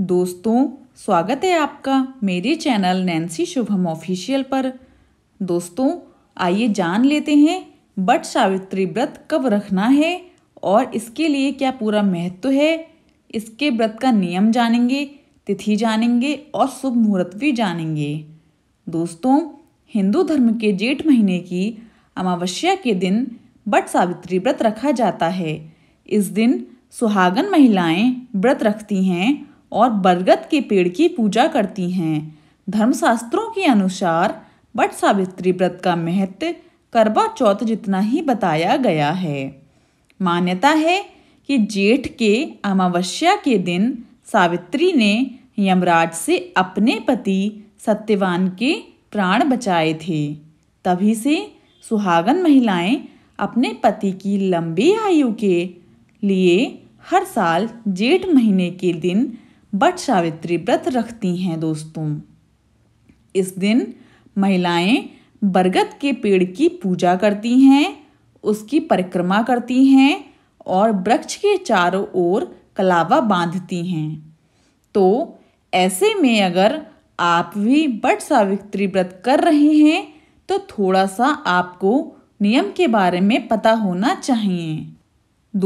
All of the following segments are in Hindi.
दोस्तों स्वागत है आपका मेरे चैनल नैन्सी शुभम ऑफिशियल पर दोस्तों आइए जान लेते हैं बट सावित्री व्रत कब रखना है और इसके लिए क्या पूरा महत्व है इसके व्रत का नियम जानेंगे तिथि जानेंगे और शुभ मुहूर्त भी जानेंगे दोस्तों हिंदू धर्म के जेठ महीने की अमावस्या के दिन बट सावित्री व्रत रखा जाता है इस दिन सुहागन महिलाएं व्रत रखती हैं और बरगद के पेड़ की पूजा करती हैं धर्मशास्त्रों के अनुसार बट सावित्री व्रत का महत्व करवा चौथ जितना ही बताया गया है मान्यता है कि जेठ के अमावस्या के दिन सावित्री ने यमराज से अपने पति सत्यवान के प्राण बचाए थे तभी से सुहागन महिलाएं अपने पति की लंबी आयु के लिए हर साल जेठ महीने के दिन बट सावित्री व्रत रखती हैं दोस्तों इस दिन महिलाएं बरगद के पेड़ की पूजा करती हैं उसकी परिक्रमा करती हैं और वृक्ष के चारों ओर कलावा बांधती हैं तो ऐसे में अगर आप भी बट सावित्री व्रत कर रहे हैं तो थोड़ा सा आपको नियम के बारे में पता होना चाहिए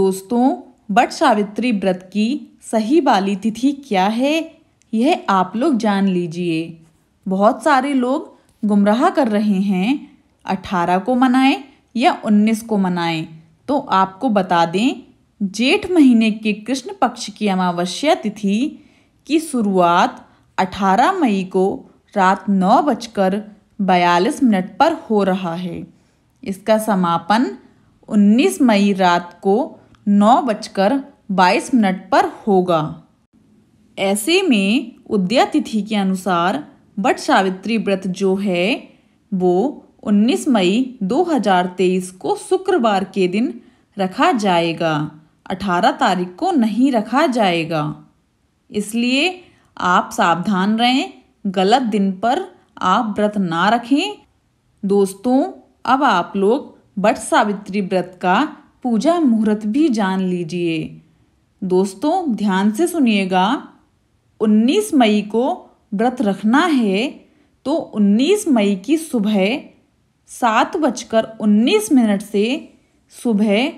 दोस्तों बट सावित्री व्रत की सही वाली तिथि क्या है यह आप लोग जान लीजिए बहुत सारे लोग गुमराह कर रहे हैं अठारह को मनाएं या उन्नीस को मनाएं तो आपको बता दें जेठ महीने के कृष्ण पक्ष की अमावस्या तिथि की शुरुआत अठारह मई को रात नौ बजकर बयालीस मिनट पर हो रहा है इसका समापन उन्नीस मई रात को नौ बजकर बाईस मिनट पर होगा ऐसे में उद्या तिथि के अनुसार बट सावित्री व्रत जो है वो 19 मई 2023 को शुक्रवार के दिन रखा जाएगा 18 तारीख को नहीं रखा जाएगा इसलिए आप सावधान रहें गलत दिन पर आप व्रत ना रखें दोस्तों अब आप लोग बट सावित्री व्रत का पूजा मुहूर्त भी जान लीजिए दोस्तों ध्यान से सुनिएगा 19 मई को व्रत रखना है तो 19 मई की सुबह सात बजकर उन्नीस मिनट से सुबह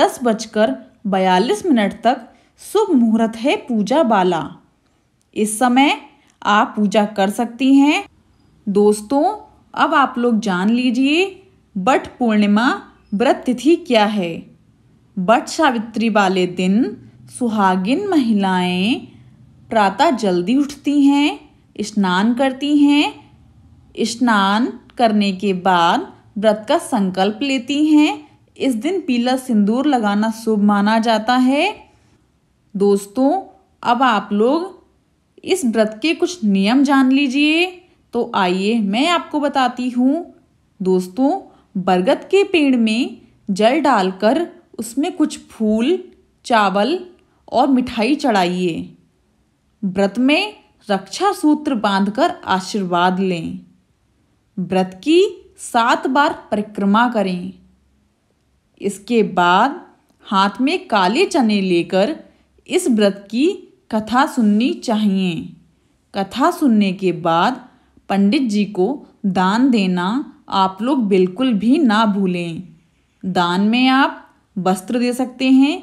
दस बजकर बयालीस मिनट तक शुभ मुहूर्त है पूजा बाला इस समय आप पूजा कर सकती हैं दोस्तों अब आप लोग जान लीजिए बट पूर्णिमा व्रत तिथि क्या है बट सावित्री वाले दिन सुहागिन महिलाएं प्रातः जल्दी उठती हैं स्नान करती हैं स्नान करने के बाद व्रत का संकल्प लेती हैं इस दिन पीला सिंदूर लगाना शुभ माना जाता है दोस्तों अब आप लोग इस व्रत के कुछ नियम जान लीजिए तो आइए मैं आपको बताती हूँ दोस्तों बरगद के पेड़ में जल डालकर उसमें कुछ फूल चावल और मिठाई चढ़ाइए व्रत में रक्षा सूत्र बांधकर आशीर्वाद लें व्रत की सात बार परिक्रमा करें इसके बाद हाथ में काले चने लेकर इस व्रत की कथा सुननी चाहिए कथा सुनने के बाद पंडित जी को दान देना आप लोग बिल्कुल भी ना भूलें दान में आप वस्त्र दे सकते हैं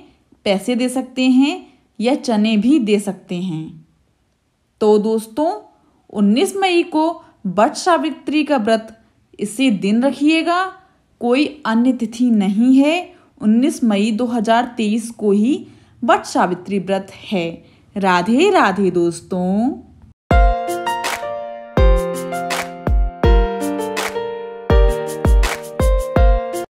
पैसे दे सकते हैं या चने भी दे सकते हैं तो दोस्तों 19 मई को बट सावित्री का व्रत इसी दिन रखिएगा कोई अन्य तिथि नहीं है 19 मई 2023 को ही वट सावित्री व्रत है राधे राधे दोस्तों